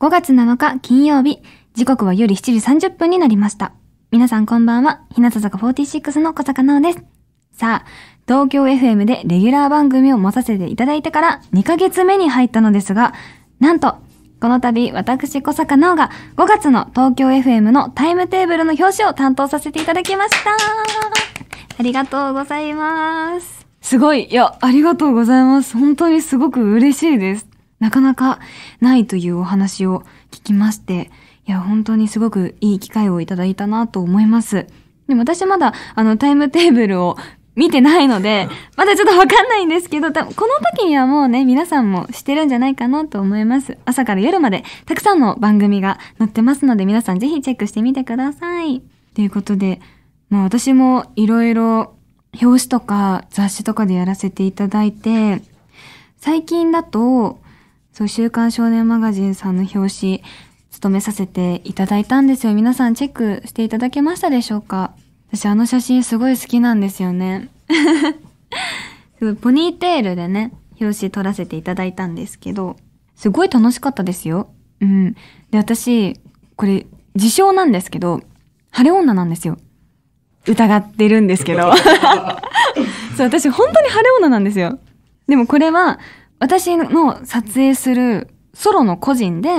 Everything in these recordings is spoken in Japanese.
5月7日金曜日、時刻は夜7時30分になりました。皆さんこんばんは、日向坂46の小坂奈です。さあ、東京 FM でレギュラー番組を持たせていただいてから2ヶ月目に入ったのですが、なんと、この度、私、小坂奈が5月の東京 FM のタイムテーブルの表紙を担当させていただきました。ありがとうございます。すごい。いや、ありがとうございます。本当にすごく嬉しいです。なかなかないというお話を聞きまして、いや、本当にすごくいい機会をいただいたなと思います。でも私まだ、あの、タイムテーブルを見てないので、まだちょっとわかんないんですけど、この時にはもうね、皆さんもしてるんじゃないかなと思います。朝から夜まで、たくさんの番組が載ってますので、皆さんぜひチェックしてみてください。ということで、まあ私もいろいろ表紙とか雑誌とかでやらせていただいて、最近だと、そう、週刊少年マガジンさんの表紙、務めさせていただいたんですよ。皆さんチェックしていただけましたでしょうか私あの写真すごい好きなんですよね。ポニーテールでね、表紙撮らせていただいたんですけど、すごい楽しかったですよ。うん。で、私、これ、自称なんですけど、晴れ女なんですよ。疑ってるんですけど。そう、私本当に晴れ女なんですよ。でもこれは、私の撮影するソロの個人で、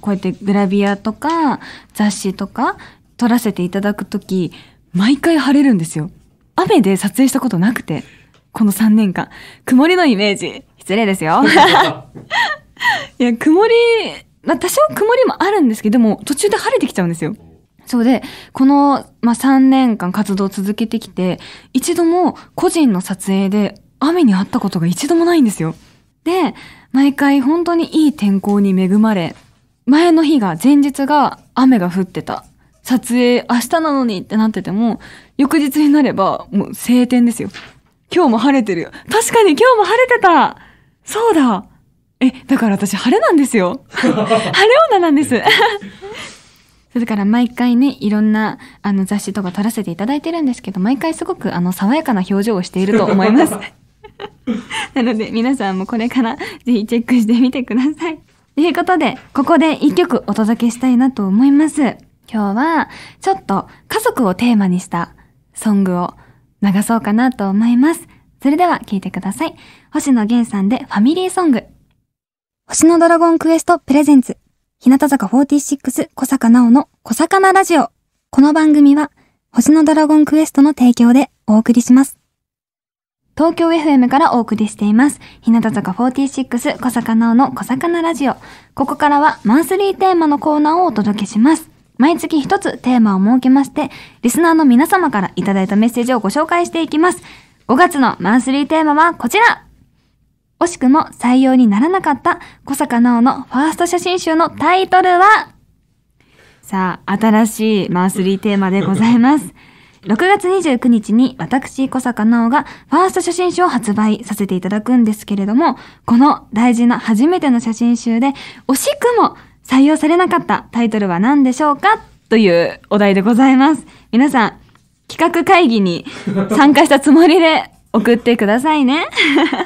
こうやってグラビアとか雑誌とか撮らせていただくとき、毎回晴れるんですよ。雨で撮影したことなくて、この3年間。曇りのイメージ。失礼ですよ。いや、曇り、まあ、多少曇りもあるんですけども、途中で晴れてきちゃうんですよ。そうで、この、まあ、3年間活動を続けてきて、一度も個人の撮影で雨に遭ったことが一度もないんですよ。で、毎回本当にいい天候に恵まれ、前の日が、前日が雨が降ってた。撮影明日なのにってなってても、翌日になればもう晴天ですよ。今日も晴れてるよ。確かに今日も晴れてたそうだえ、だから私晴れなんですよ。晴れ女なんです。それから毎回ね、いろんなあの雑誌とか撮らせていただいてるんですけど、毎回すごくあの爽やかな表情をしていると思います。なので皆さんもこれからぜひチェックしてみてください。ということで、ここで一曲お届けしたいなと思います。今日はちょっと家族をテーマにしたソングを流そうかなと思います。それでは聴いてください。星野源さんでファミリーソング。星野ドラゴンクエストプレゼンツ。日向坂46小坂緒の小魚ラジオ。この番組は星野ドラゴンクエストの提供でお送りします。東京 FM からお送りしています。日向坂46小坂直の小坂ラジオ。ここからはマンスリーテーマのコーナーをお届けします。毎月一つテーマを設けまして、リスナーの皆様からいただいたメッセージをご紹介していきます。5月のマンスリーテーマはこちら惜しくも採用にならなかった小坂直のファースト写真集のタイトルはさあ、新しいマンスリーテーマでございます。6月29日に私、小坂直がファースト写真集を発売させていただくんですけれども、この大事な初めての写真集で、惜しくも採用されなかったタイトルは何でしょうかというお題でございます。皆さん、企画会議に参加したつもりで送ってくださいね。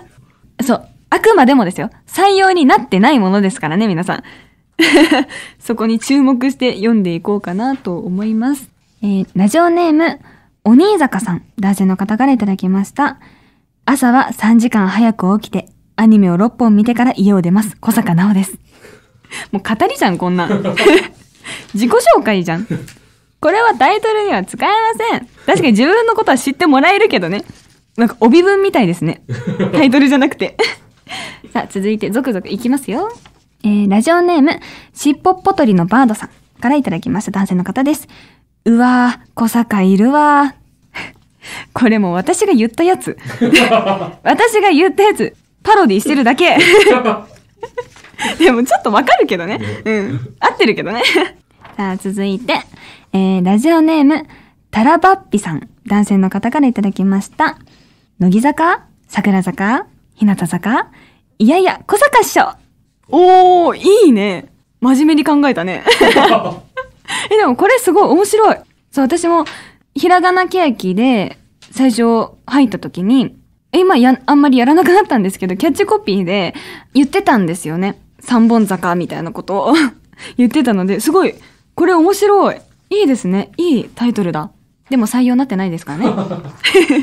そう。あくまでもですよ。採用になってないものですからね、皆さん。そこに注目して読んでいこうかなと思います。えー、ラジオネーム、お兄坂さん、男性の方からいただきました。朝は3時間早く起きて、アニメを6本見てから家を出ます。小坂直です。もう語りじゃん、こんな 自己紹介じゃん。これはタイトルには使えません。確かに自分のことは知ってもらえるけどね。なんか帯文みたいですね。タイトルじゃなくて。さあ、続いて、続々いきますよ。えー、ラジオネーム、しっぽっぽとりのバードさんからいただきました男性の方です。うわー、小坂いるわ これも私が言ったやつ。私が言ったやつ。パロディしてるだけ。でもちょっとわかるけどね。うん。合ってるけどね。さあ、続いて、えー、ラジオネーム、タラバッピさん。男性の方からいただきました。乃木坂桜坂日向坂いやいや、小坂師匠おー、いいね。真面目に考えたね。え、でもこれすごい面白い。そう、私も、ひらがなケーキで、最初入った時に、え、今や、あんまりやらなくなったんですけど、キャッチコピーで言ってたんですよね。三本坂みたいなことを 言ってたので、すごい、これ面白い。いいですね。いいタイトルだ。でも採用になってないですからね。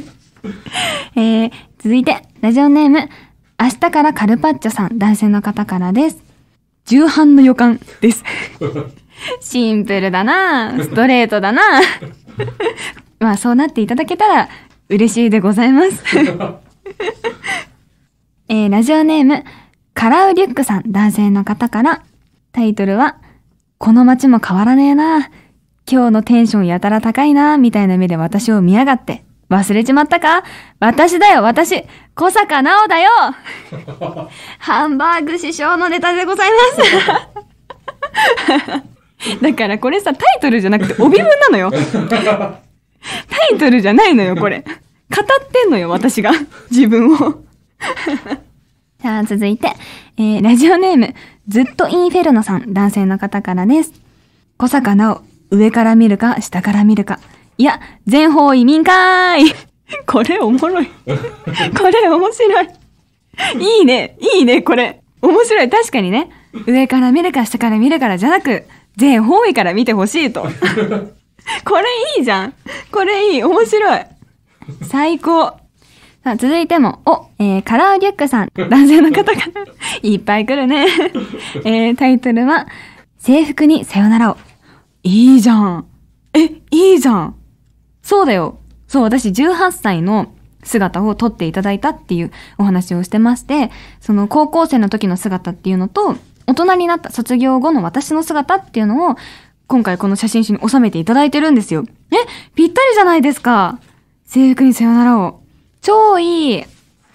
えー、続いて、ラジオネーム、明日からカルパッチョさん、男性の方からです。重版の予感です。シンプルだなストレートだな まあそうなっていただけたら嬉しいでございます えー、ラジオネーム、カラウリュックさん、男性の方から、タイトルは、この街も変わらねえな今日のテンションやたら高いなみたいな目で私を見やがって。忘れちまったか私だよ、私小坂直だよ ハンバーグ師匠のネタでございます だからこれさ、タイトルじゃなくて帯文なのよ。タイトルじゃないのよ、これ。語ってんのよ、私が。自分を。さあ、続いて、えー、ラジオネーム、ずっとインフェルノさん、男性の方からです。小坂直、上から見るか、下から見るか。いや、全方位民かーい。これおもろい。これ面白い。いいね、いいね、これ。面白い、確かにね。上から見るか、下から見るからじゃなく、全方位から見てほしいと。これいいじゃん。これいい。面白い。最高。さあ、続いても、お、えー、カラーリュックさん。男性の方からいっぱい来るねえー、タイトルは、制服にさよならを。いいじゃん。え、いいじゃん。そうだよ。そう、私18歳の姿を撮っていただいたっていうお話をしてまして、その高校生の時の姿っていうのと、大人になった卒業後の私の姿っていうのを、今回この写真集に収めていただいてるんですよ。えぴったりじゃないですか制服にさよならを。超いい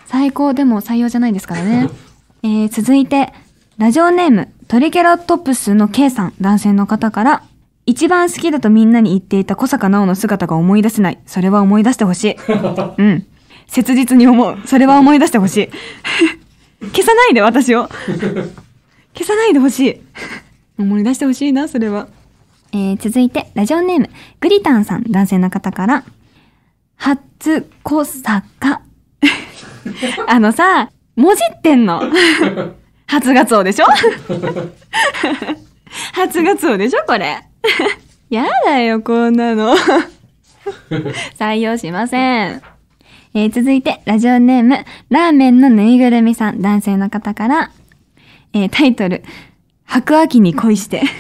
最高でも採用じゃないですからね。えー、続いて、ラジオネーム、トリケラトプスの K さん、男性の方から、一番好きだとみんなに言っていた小坂直の姿が思い出せない。それは思い出してほしい。うん。切実に思う。それは思い出してほしい。消さないで、私を。消さないでほしい。思 い出してほしいな、それは。えー、続いて、ラジオネーム、グリタンさん、男性の方から、初小坂。あのさ、もじってんの。初ガツオでしょ初ガツオでしょこれ。やだよ、こんなの。採用しません。えー、続いて、ラジオネーム、ラーメンのぬいぐるみさん、男性の方から、えー、タイトル、白亜紀に恋して。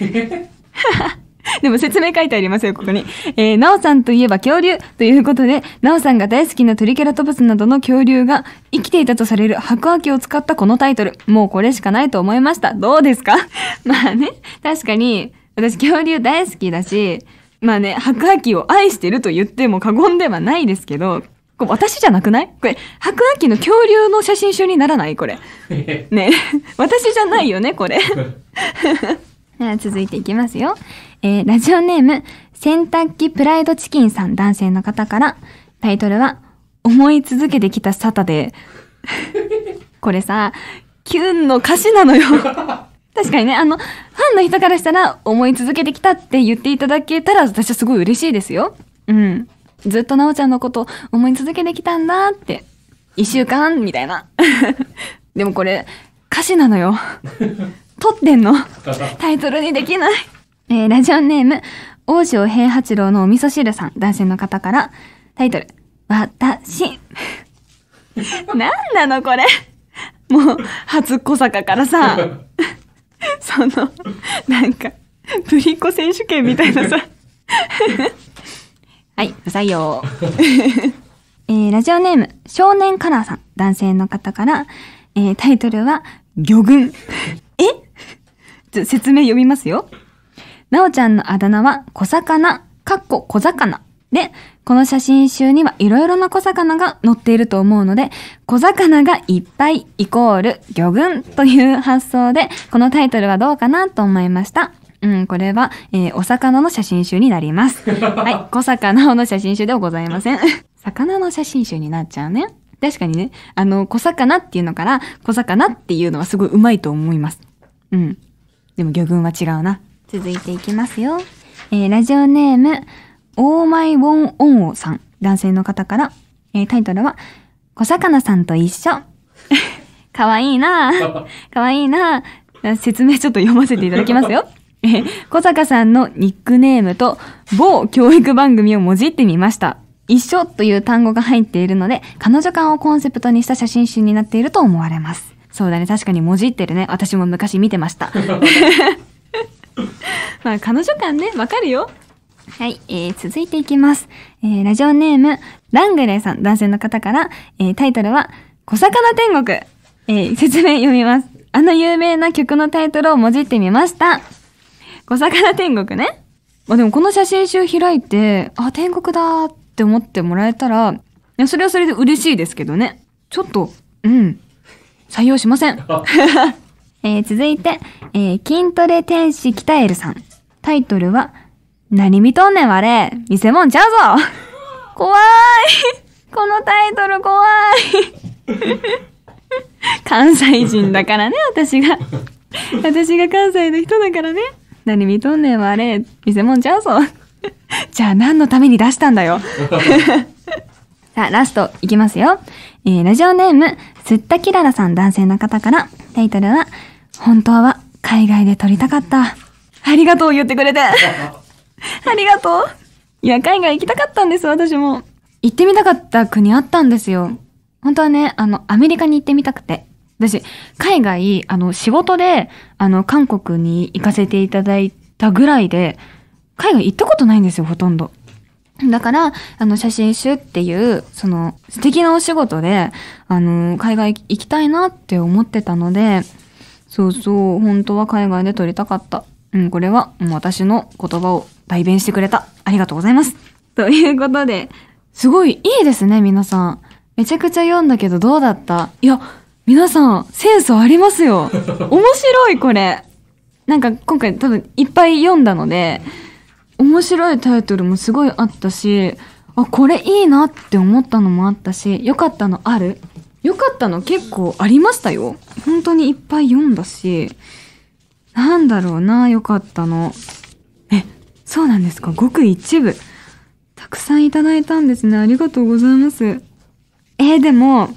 でも説明書いてありますよ、ここに。えー、なおさんといえば恐竜ということで、なおさんが大好きなトリケラトプスなどの恐竜が生きていたとされる白亜紀を使ったこのタイトル。もうこれしかないと思いました。どうですか まあね、確かに、私恐竜大好きだし、まあね、白亜紀を愛してると言っても過言ではないですけど、これ私じゃなくないこれ、白亜紀の恐竜の写真集にならないこれ。ね私じゃないよねこれ。で は続いていきますよ。えー、ラジオネーム、洗濯機プライドチキンさん、男性の方から、タイトルは、思い続けてきたサタデー。これさ、キュンの歌詞なのよ。確かにね、あの、ファンの人からしたら、思い続けてきたって言っていただけたら、私はすごい嬉しいですよ。うん。ずっとなおちゃんのこと思い続けてきたんだって。一週間みたいな。でもこれ、歌詞なのよ。撮ってんの。タイトルにできない。えー、ラジオネーム、大塩平八郎のお味噌汁さん、男性の方から、タイトル、私。な んなのこれ。もう、初小坂からさ、その、なんか、ぶりっ子選手権みたいなさ、はい、不採用。えー、ラジオネーム、少年カラーさん、男性の方から、えー、タイトルは、魚群。え説明読みますよ。なおちゃんのあだ名は、小魚、かっこ小魚。で、この写真集にはいろいろな小魚が載っていると思うので、小魚がいっぱいイコール魚群という発想で、このタイトルはどうかなと思いました。うん、これは、えー、お魚の写真集になります。はい、小魚の写真集ではございません。魚の写真集になっちゃうね。確かにね、あの、小魚っていうのから、小魚っていうのはすごいうまいと思います。うん。でも魚群は違うな。続いていきますよ。えー、ラジオネーム、オーマイウォンオンオさん、男性の方から、えー、タイトルは、小魚さんと一緒。かわいいなかわいいな説明ちょっと読ませていただきますよ。小坂さんのニックネームと某教育番組をもじってみました。一緒という単語が入っているので、彼女感をコンセプトにした写真集になっていると思われます。そうだね、確かにもじってるね。私も昔見てました。まあ、彼女感ね、わかるよ。はい、えー、続いていきます。えー、ラジオネーム、ラングレーさん、男性の方から、えー、タイトルは、小魚天国。えー、説明読みます。あの有名な曲のタイトルをもじってみました。小魚天国ね。まあ、でもこの写真集開いて、あ、天国だって思ってもらえたら、それはそれで嬉しいですけどね。ちょっと、うん、採用しません。え続いて、えー、筋トレ天使北エルさん。タイトルは、何見とんねんわれ、見せもんちゃうぞ 怖いこのタイトル怖い 関西人だからね、私が。私が関西の人だからね。何見とんねんあれ見せもんちゃうぞ じゃあ何のために出したんだよ さあラストいきますよ、えー、ラジオネームすったきららさん男性の方からタイトルは本当は海外で撮りたかったありがとう言ってくれて ありがとういや海外行きたかったんです私も行ってみたかった国あったんですよ本当はねあのアメリカに行ってみたくて私、海外、あの、仕事で、あの、韓国に行かせていただいたぐらいで、海外行ったことないんですよ、ほとんど。だから、あの、写真集っていう、その、素敵なお仕事で、あの、海外行きたいなって思ってたので、そうそう、本当は海外で撮りたかった。うん、これは、もう私の言葉を代弁してくれた。ありがとうございます。ということで、すごいいいですね、皆さん。めちゃくちゃ読んだけどどうだったいや、皆さん、センスありますよ。面白い、これ。なんか今回多分いっぱい読んだので、面白いタイトルもすごいあったし、あ、これいいなって思ったのもあったし、良かったのある良かったの結構ありましたよ。本当にいっぱい読んだし、なんだろうな、良かったの。え、そうなんですかごく一部。たくさんいただいたんですね。ありがとうございます。えー、でも、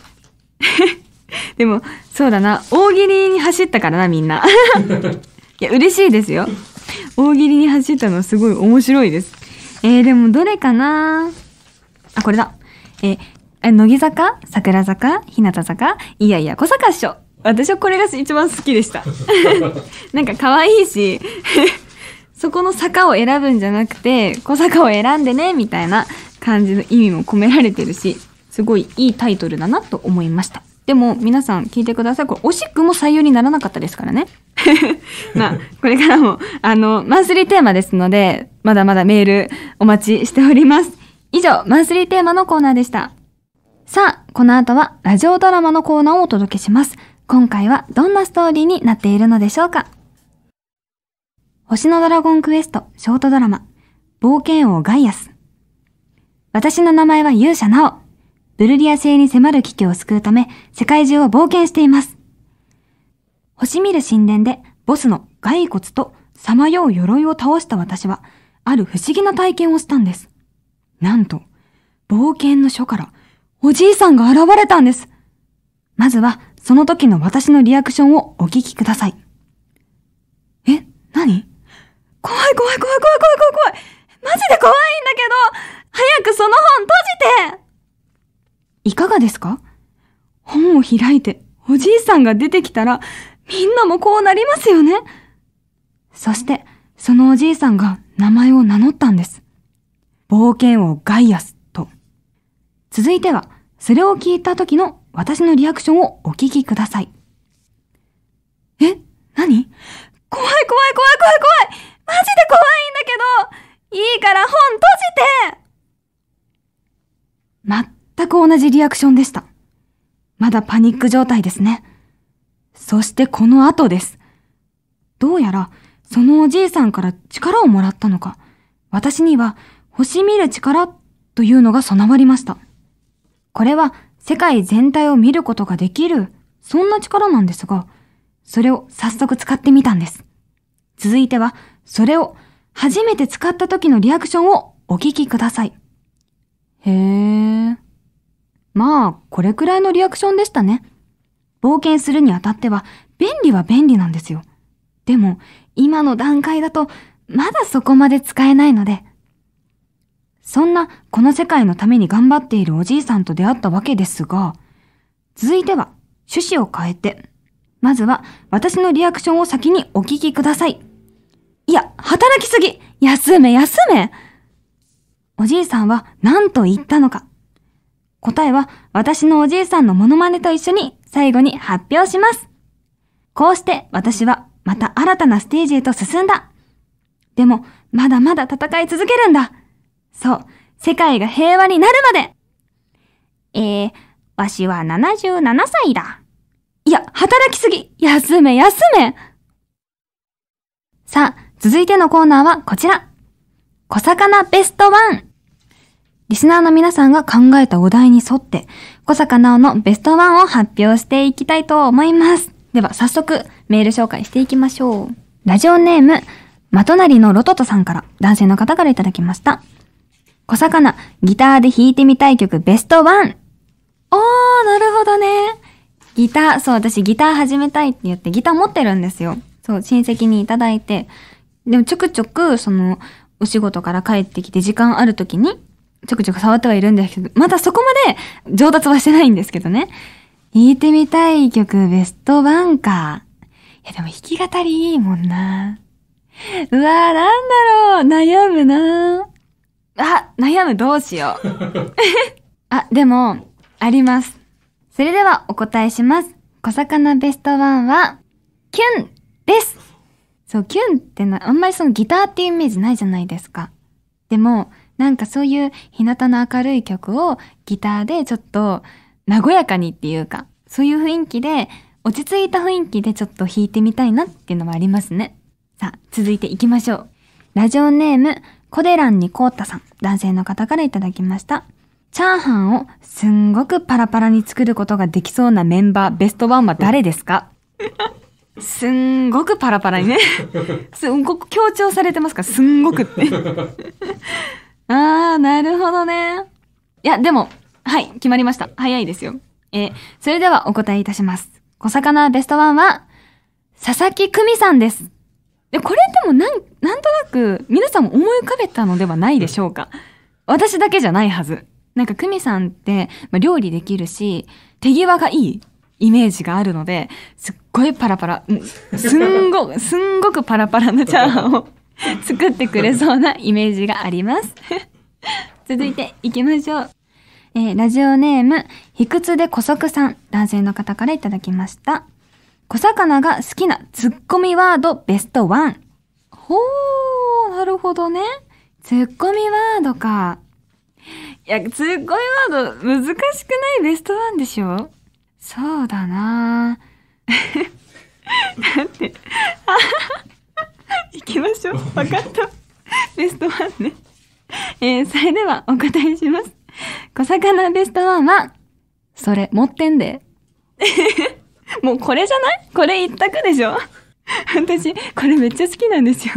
でも、そうだな。大喜利に走ったからな、みんな。いや、嬉しいですよ。大喜利に走ったのはすごい面白いです。えー、でもどれかなあ、これだ。えー、乃木坂桜坂日向坂いやいや、小坂しょ。私はこれが一番好きでした。なんか可愛いし、そこの坂を選ぶんじゃなくて、小坂を選んでね、みたいな感じの意味も込められてるし、すごいいいタイトルだなと思いました。でも皆さん聞いてくださいこれ惜しくも採用にならなかったですからね まあこれからもあのマンスリーテーマですのでまだまだメールお待ちしております以上マンスリーテーマのコーナーでしたさあこの後はラジオドラマのコーナーをお届けします今回はどんなストーリーになっているのでしょうか星のドラゴンクエストショートドラマ冒険王ガイアス私の名前は勇者なおブルリア星に迫る危機を救うため、世界中を冒険しています。星見る神殿で、ボスの骸骨と彷徨う鎧を倒した私は、ある不思議な体験をしたんです。なんと、冒険の書から、おじいさんが現れたんです。まずは、その時の私のリアクションをお聞きください。え、何怖い怖い怖い怖い怖い怖い怖いマジで怖いんだけど早くその本閉じていかがですか本を開いておじいさんが出てきたら、みんなもこうなりますよね。そして、そのおじいさんが名前を名乗ったんです。冒険王ガイアスと。続いては、それを聞いた時の私のリアクションをお聞きください。え何怖い怖い怖い怖い怖いマジで怖いんだけどいいから本閉じて真っ全く同じリアクションでした。まだパニック状態ですね。そしてこの後です。どうやら、そのおじいさんから力をもらったのか、私には星見る力というのが備わりました。これは世界全体を見ることができる、そんな力なんですが、それを早速使ってみたんです。続いては、それを初めて使った時のリアクションをお聞きください。へー。まあ、これくらいのリアクションでしたね。冒険するにあたっては、便利は便利なんですよ。でも、今の段階だと、まだそこまで使えないので。そんな、この世界のために頑張っているおじいさんと出会ったわけですが、続いては、趣旨を変えて、まずは、私のリアクションを先にお聞きください。いや、働きすぎ休め、休めおじいさんは何と言ったのか答えは私のおじいさんのモノマネと一緒に最後に発表します。こうして私はまた新たなステージへと進んだ。でも、まだまだ戦い続けるんだ。そう、世界が平和になるまでえー、わしは77歳だ。いや、働きすぎ休め休めさあ、続いてのコーナーはこちら。小魚ベストワンリスナーの皆さんが考えたお題に沿って、小坂直のベストワンを発表していきたいと思います。では早速、メール紹介していきましょう。ラジオネーム、まとなりのロトトさんから、男性の方からいただきました。小魚、ギターで弾いてみたい曲ベストワン。おー、なるほどね。ギター、そう、私ギター始めたいって言ってギター持ってるんですよ。そう、親戚にいただいて。でもちょくちょく、その、お仕事から帰ってきて時間ある時にちょくちょく触ってはいるんですけど、まだそこまで上達はしてないんですけどね。弾いてみたい曲ベストワンか。いやでも弾き語りいいもんな。うわーなんだろう、悩むなあ、悩むどうしよう。あ、でも、あります。それではお答えします。小魚ベストワンは、キュンですそう、キュンってな、あんまりそのギターっていうイメージないじゃないですか。でも、なんかそういう日向の明るい曲をギターでちょっと和やかにっていうか、そういう雰囲気で、落ち着いた雰囲気でちょっと弾いてみたいなっていうのはありますね。さあ、続いていきましょう。ラジオネーム、コデランにコータさん、男性の方からいただきました。チャーハンをすんごくパラパラに作ることができそうなメンバー、ベストワンは誰ですかすんごくパラパラにね。すんごく強調されてますかすんごくってあー、なるほどね。いや、でも、はい、決まりました。早いですよ。えー、それではお答えいたします。小魚ベストワンは、佐々木久美さんです。え、これでもなん、なんとなく皆さんも思い浮かべたのではないでしょうか。私だけじゃないはず。なんか久美さんって、まあ、料理できるし、手際がいいイメージがあるので、すっごいパラパラ、すんご、すんごくパラパラなチャーハンを 作ってくれそうなイメージがあります。続いていきましょう。えー、ラジオネーム、卑屈で古速さん、男性の方からいただきました。小魚が好きなツッコミワードベスト1。ほー、なるほどね。ツッコミワードか。いや、ツッコミワード難しくないベストワンでしょそうだな だって、行きましょう。分かった。ベストワンね。えー、それではお答えします。小魚ベストワンは、それ持ってんで。もうこれじゃないこれ一択でしょ私、これめっちゃ好きなんですよ。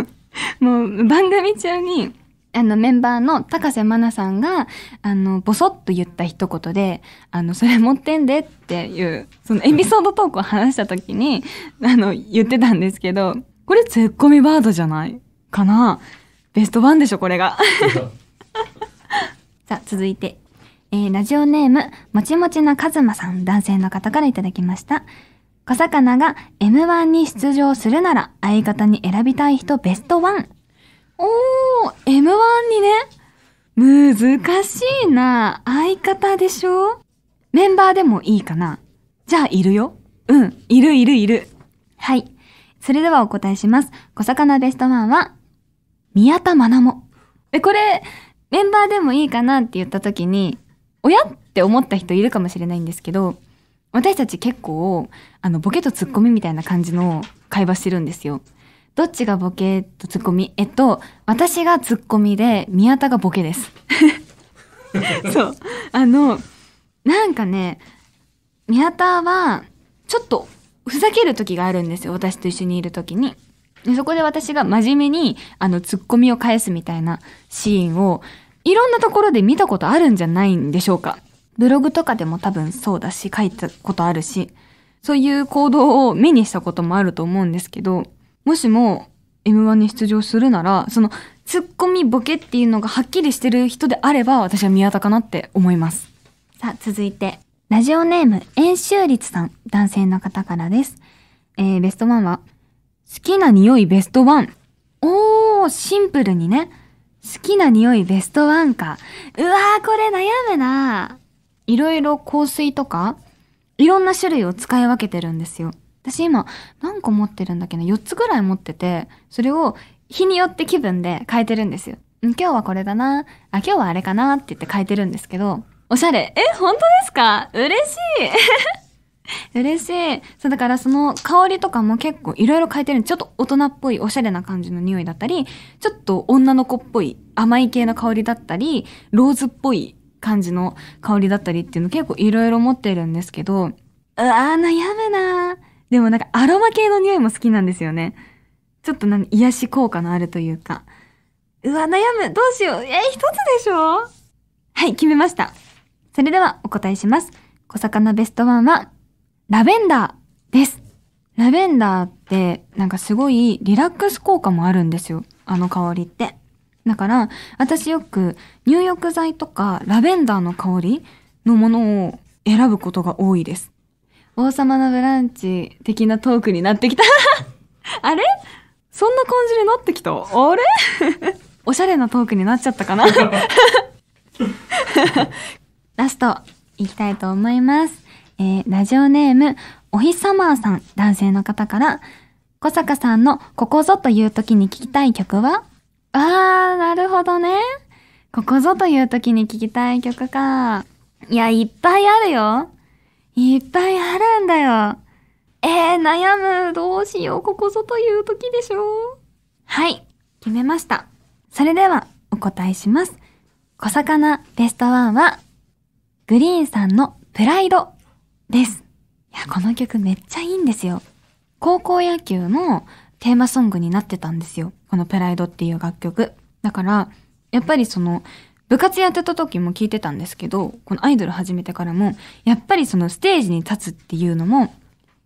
もう番組中に、あのメンバーの高瀬真奈さんが、あの、ぼそっと言った一言で、あの、それ持ってんでっていう、そのエピソードトークを話した時に、あの、言ってたんですけど、これツッコミワードじゃないかなベストワンでしょ、これが。さあ、続いて。えー、ラジオネーム、もちもちなかずまさん、男性の方からいただきました。小魚が M1 に出場するなら、相方に選びたい人ベストワン。おー、M1 にね。難しいな。相方でしょメンバーでもいいかな。じゃあ、いるよ。うん、いるいるいる。はい。それではお答えします。小魚ベストワンは、宮田まなも。え、これ、メンバーでもいいかなって言った時に、親って思った人いるかもしれないんですけど、私たち結構、あの、ボケとツッコミみたいな感じの会話してるんですよ。どっちがボケとツッコミえっと、私がツッコミで、宮田がボケです。そう。あの、なんかね、宮田は、ちょっとふざける時があるんですよ、私と一緒にいる時に。でそこで私が真面目に、あの、ツッコミを返すみたいなシーンを、いろんなところで見たことあるんじゃないんでしょうか。ブログとかでも多分そうだし、書いたことあるし、そういう行動を目にしたこともあると思うんですけど、もしも M1 に出場するなら、その、ツッコミボケっていうのがはっきりしてる人であれば、私は宮田かなって思います。さあ、続いて、ラジオネーム、円周率さん、男性の方からです。えー、ベストワンは、好きな匂いベストワン。おー、シンプルにね。好きな匂いベストワンか。うわー、これ悩むないろいろ香水とか、いろんな種類を使い分けてるんですよ。私今、何個持ってるんだっけな ?4 つぐらい持ってて、それを日によって気分で変えてるんですよ。今日はこれだな、あ、今日はあれかなって言って変えてるんですけど、おしゃれ。え、本当ですか嬉しい 嬉しい。そう、だからその香りとかも結構いろいろ変えてるんで、ちょっと大人っぽいおしゃれな感じの匂いだったり、ちょっと女の子っぽい甘い系の香りだったり、ローズっぽい感じの香りだったりっていうの結構いろいろ持ってるんですけど、うわー悩むなー。でもなんかアロマ系の匂いも好きなんですよね。ちょっとなん癒し効果のあるというか。うわ、悩む。どうしよう。え、一つでしょはい、決めました。それではお答えします。小魚ベストワンは、ラベンダーです。ラベンダーって、なんかすごいリラックス効果もあるんですよ。あの香りって。だから、私よく入浴剤とかラベンダーの香りのものを選ぶことが多いです。王様のブランチ的なトークになってきた あれそんな感じになってきたあれ おしゃれなトークになっちゃったかな ラスト、いきたいと思います。えー、ラジオネーム、おひさまーさん、男性の方から、小坂さんのここぞという時に聴きたい曲はあー、なるほどね。ここぞという時に聴きたい曲か。いや、いっぱいあるよ。いっぱいあるんだよ。えー、悩む。どうしよう。ここぞという時でしょはい、決めました。それでは、お答えします。小魚ベストワンは、グリーンさんのプライドです。いや、この曲めっちゃいいんですよ。高校野球のテーマソングになってたんですよ。このプライドっていう楽曲。だから、やっぱりその、部活やってた時も聞いてたんですけど、このアイドル始めてからも、やっぱりそのステージに立つっていうのも、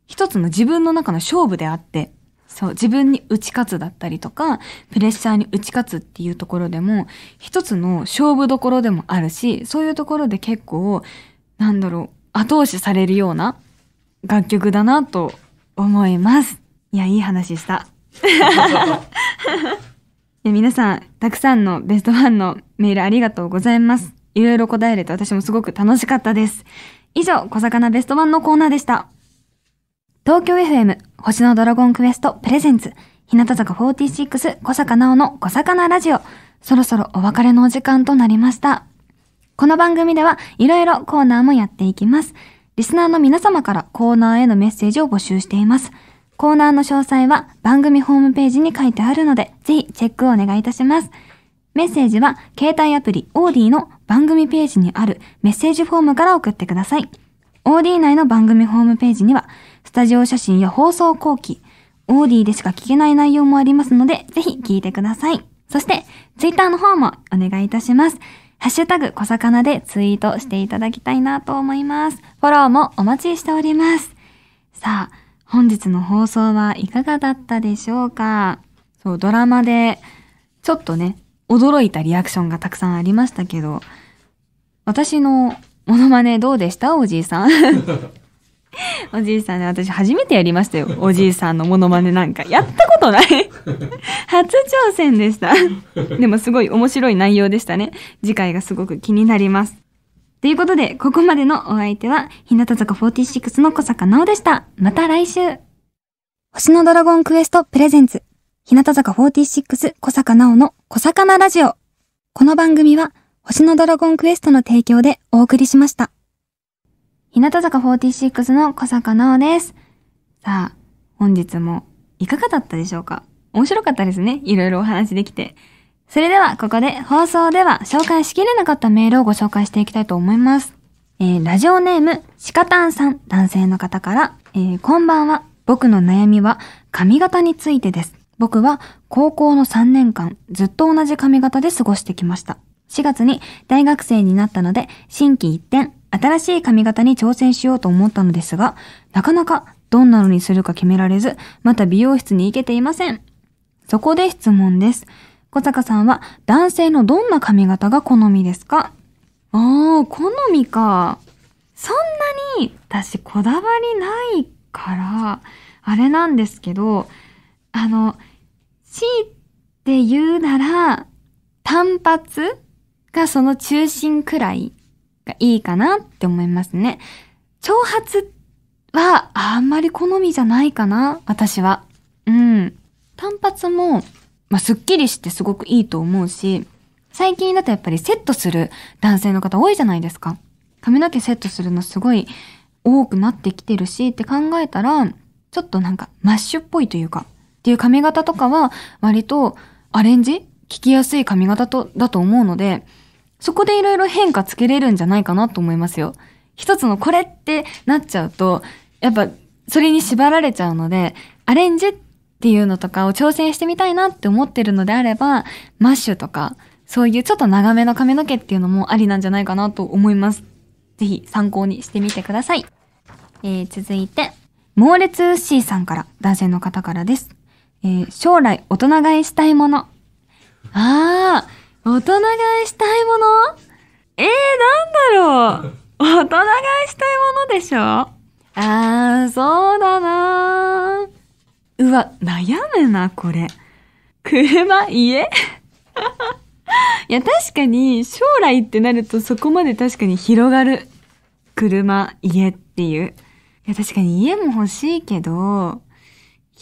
一つの自分の中の勝負であって、そう、自分に打ち勝つだったりとか、プレッシャーに打ち勝つっていうところでも、一つの勝負どころでもあるし、そういうところで結構、なんだろう、後押しされるような楽曲だなと思います。いや、いい話した。皆さん、たくさんのベストワンのメールありがとうございます。いろいろ答えれて私もすごく楽しかったです。以上、小魚ベストワンのコーナーでした。東京 FM 星のドラゴンクエストプレゼンツ日向坂46小坂直の小坂なラジオそろそろお別れのお時間となりましたこの番組ではいろいろコーナーもやっていきますリスナーの皆様からコーナーへのメッセージを募集していますコーナーの詳細は番組ホームページに書いてあるので、ぜひチェックをお願いいたします。メッセージは携帯アプリオーディの番組ページにあるメッセージフォームから送ってください。OD 内の番組ホームページには、スタジオ写真や放送後期、OD でしか聞けない内容もありますので、ぜひ聞いてください。そして、ツイッターの方もお願いいたします。ハッシュタグ、小魚でツイートしていただきたいなと思います。フォローもお待ちしております。さあ、本日の放送はいかがだったでしょうかそう、ドラマで、ちょっとね、驚いたリアクションがたくさんありましたけど、私のモノマネどうでしたおじいさん。おじいさんね、私初めてやりましたよ。おじいさんのモノマネなんか。やったことない 初挑戦でした でもすごい面白い内容でしたね。次回がすごく気になります。ということで、ここまでのお相手は、日向坂46の小坂直でした。また来週星のドラゴンクエストプレゼンツ。日向坂46小坂直の小坂なラジオ。この番組は、星のドラゴンクエストの提供でお送りしました。日向坂46の小坂奈緒です。さあ、本日もいかがだったでしょうか面白かったですね。いろいろお話できて。それでは、ここで放送では紹介しきれなかったメールをご紹介していきたいと思います。えー、ラジオネーム、シカタンさん、男性の方から、えー、こんばんは。僕の悩みは髪型についてです。僕は高校の3年間ずっと同じ髪型で過ごしてきました。4月に大学生になったので、新規一転、新しい髪型に挑戦しようと思ったのですが、なかなかどんなのにするか決められず、また美容室に行けていません。そこで質問です。小坂さんは男性のどんな髪型が好みですかああ、好みか。そんなに私こだわりないから、あれなんですけど、あの、強いて言うなら、単発がその中心くらいがいいかなって思いますね。長髪はあんまり好みじゃないかな、私は。うん。単髪も、まあ、すっきりしてすごくいいと思うし、最近だとやっぱりセットする男性の方多いじゃないですか。髪の毛セットするのすごい多くなってきてるしって考えたら、ちょっとなんかマッシュっぽいというか、っていう髪型とかは割とアレンジ聞きやすい髪型と、だと思うので、そこでいろいろ変化つけれるんじゃないかなと思いますよ。一つのこれってなっちゃうと、やっぱそれに縛られちゃうので、アレンジっていうのとかを挑戦してみたいなって思ってるのであれば、マッシュとか、そういうちょっと長めの髪の毛っていうのもありなんじゃないかなと思います。ぜひ参考にしてみてください。えー、続いて、猛烈 C さんから、男性の方からです。えー、将来大人買いしたいもの。あー、大人買いしたいものえー、なんだろう大人買いしたいものでしょあー、そうだなうわ、悩むな、これ。車家 いや、確かに、将来ってなるとそこまで確かに広がる。車、家っていう。いや、確かに家も欲しいけど、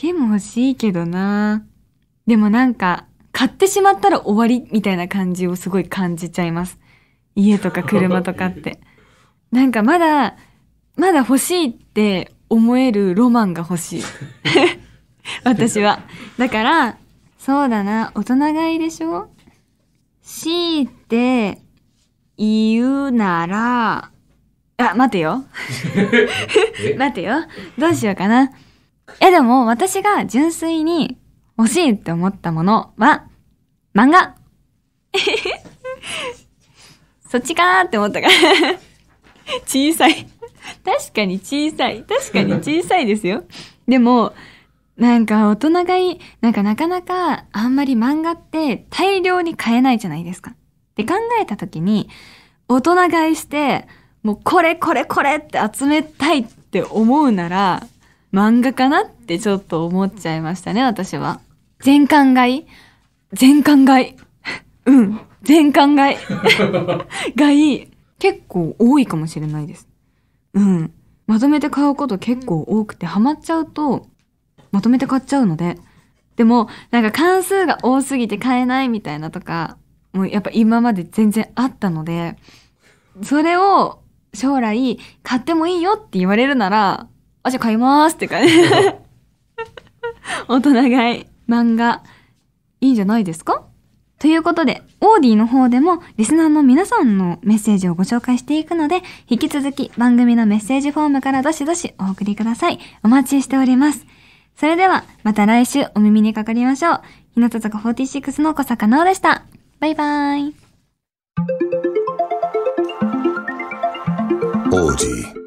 家も欲しいけどなでもなんか、買ってしまったら終わりみたいな感じをすごい感じちゃいます。家とか車とかって。なんかまだ、まだ欲しいって思えるロマンが欲しい。私は。だから、そうだな、大人買いでしょ強いて言うなら、あ、待てよ。待てよ。どうしようかな。え、でも私が純粋に欲しいって思ったものは、漫画 そっちかなって思ったから 小さい確かに小さい。確かに小さいですよ。でも、なんか大人がいい、なんかなかなかあんまり漫画って大量に買えないじゃないですか。って考えた時に、大人買いして、もうこれこれこれって集めたいって思うなら、漫画かなっってちょっと思っちゃいましたね、私は。全館買い全館買い。うん。全館買い。がいい。結構多いかもしれないです。うん。まとめて買うこと結構多くて、ハマっちゃうと、まとめて買っちゃうので。でも、なんか関数が多すぎて買えないみたいなとか、もうやっぱ今まで全然あったので、それを将来買ってもいいよって言われるなら、あ、じゃあ買いますって感じ。大人買い漫画いいんじゃないですかということで、オーディの方でもリスナーの皆さんのメッセージをご紹介していくので、引き続き番組のメッセージフォームからどしどしお送りください。お待ちしております。それでは、また来週お耳にかかりましょう。日向坂46の小坂直でした。バイバーイ。オーディ